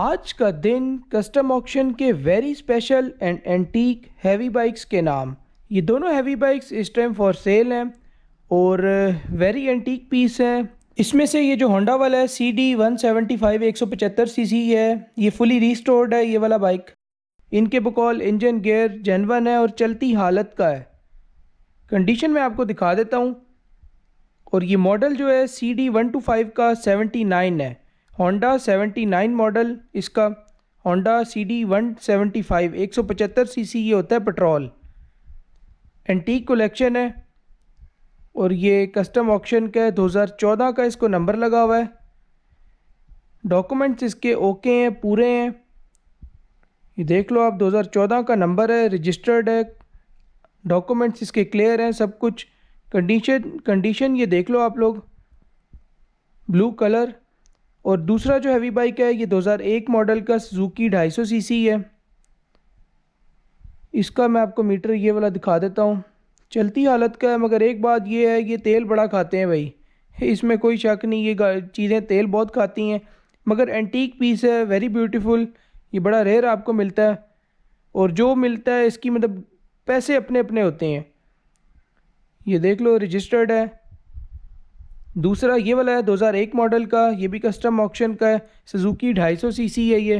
आज का दिन कस्टम ऑक्शन के very special and antique heavy bikes के नाम ये दोनों हैवी बाइक्स इस टाइम फॉर सेल हैं और वेरी एंटीक पीस हैं इसमें से ये जो होंडा वाला है C D one seventy five एक सौ पचहत्तर सी सी है ये फुली रिस्टोर्ड है ये वाला बाइक इनके बकौल इंजन गेयर जेनवन है और चलती हालत का है कंडीशन मैं आपको दिखा देता हूँ और ये मॉडल जो है C D one two five का सेवेंटी नाइन है होंडा 79 मॉडल इसका Honda C D one seventy five एक सौ पचहत्तर सी सी ये होता है पेट्रोल एंटीक कलेक्शन है और ये कस्टम ऑप्शन का है चौदह का इसको नंबर लगा हुआ है डॉक्यूमेंट्स इसके ओके हैं पूरे हैं ये देख लो आप दो हज़ार चौदह का नंबर है रजिस्टर्ड है डॉक्यूमेंट्स इसके क्लियर हैं सब कुछ कंडीशन कंडीशन ये देख लो आप लोग ब्लू कलर और दूसरा जो हैवी बाइक है ये 2001 मॉडल का सुजुकी 250 सीसी है इसका मैं आपको मीटर ये वाला दिखा देता हूँ चलती हालत का है मगर एक बात ये है ये तेल बड़ा खाते हैं भाई इसमें कोई शक नहीं ये चीज़ें तेल बहुत खाती हैं मगर एंटीक पीस है वेरी ब्यूटीफुल ये बड़ा रेयर आपको मिलता है और जो मिलता है इसकी मतलब पैसे अपने अपने होते हैं ये देख लो रजिस्टर्ड है दूसरा ये वाला है 2001 मॉडल का ये भी कस्टम ऑप्शन का है सुजुकी 250 सीसी है ये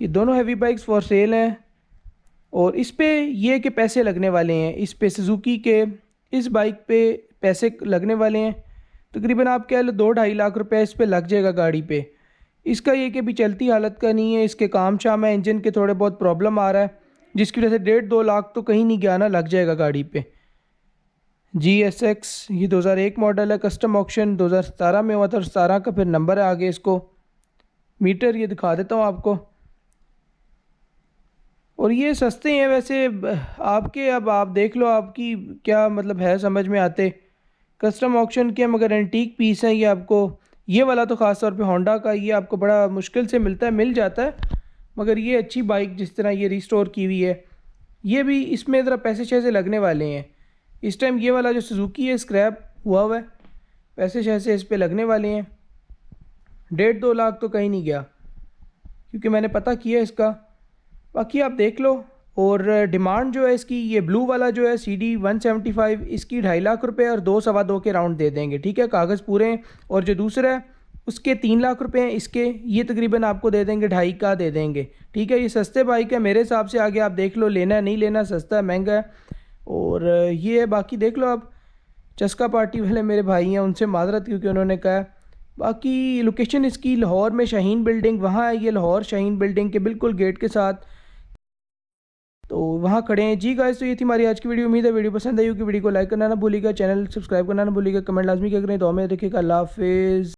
ये दोनों हैवी बाइक्स फॉर सेल हैं और इस पे ये के पैसे लगने वाले हैं इस पे सुजुकी के इस बाइक पे पैसे लगने वाले हैं तकरीबन तो आप कह लो दो ढाई लाख रुपए इस पर लग जाएगा गाड़ी पे इसका ये कि अभी चलती हालत का नहीं है इसके काम शाम है इंजन के थोड़े बहुत प्रॉब्लम आ रहा है जिसकी वजह से डेढ़ दो लाख तो कहीं नहीं गया ना लग जाएगा गाड़ी पे जी एस एक्स ये 2001 मॉडल है कस्टम ऑप्शन 2017 में हुआ था सतारह का फिर नंबर है आगे इसको मीटर ये दिखा देता हूँ आपको और ये सस्ते हैं वैसे आपके अब आप देख लो आपकी क्या मतलब है समझ में आते कस्टम ऑप्शन के मगर एंटीक पीस हैं ये आपको ये वाला तो ख़ास तौर पे होंडा का ये आपको बड़ा मुश्किल से मिलता है मिल जाता है मगर ये अच्छी बाइक जिस तरह ये रिस्टोर की हुई है ये भी इसमें ज़रा पैसे शैसे लगने वाले हैं इस टाइम ये वाला जो सुजुकी है स्क्रैप हुआ हुआ है पैसे शैसे इस पर लगने वाले हैं डेढ़ दो लाख तो कहीं नहीं गया क्योंकि मैंने पता किया इसका बाकी आप देख लो और डिमांड जो है इसकी ये ब्लू वाला जो है C D one seventy five इसकी ढाई लाख रुपए और दो सवा दो के राउंड दे देंगे ठीक है कागज़ पूरे हैं और जो दूसरा है उसके तीन लाख रुपए हैं इसके ये तकरीबन आपको दे देंगे ढाई का दे देंगे ठीक है ये सस्ते बाइक है मेरे हिसाब से आगे आप देख लो लेना है नहीं लेना सस्ता है महंगा है और ये है बाकी देख लो आप चस्का पार्टी वाले मेरे भाई हैं उनसे माजरत क्योंकि उन्होंने कहा बाकी लोकेशन इसकी लाहौर में शाहीन बिल्डिंग वहाँ है ये लाहौर शाहीन बिल्डिंग के बिल्कुल गेट के साथ तो वहाँ खड़े हैं जी गाइस तो ये थी हमारी आज की वीडियो उम्मीद है वीडियो पसंद आई होगी वीडियो को लाइक करना ना भूलिएगा चैनल सब्सक्राइब करना ना भूलिएगा कमेंट लाजमी क्या करें दो में देखिएगा अल्लाह हाफिज़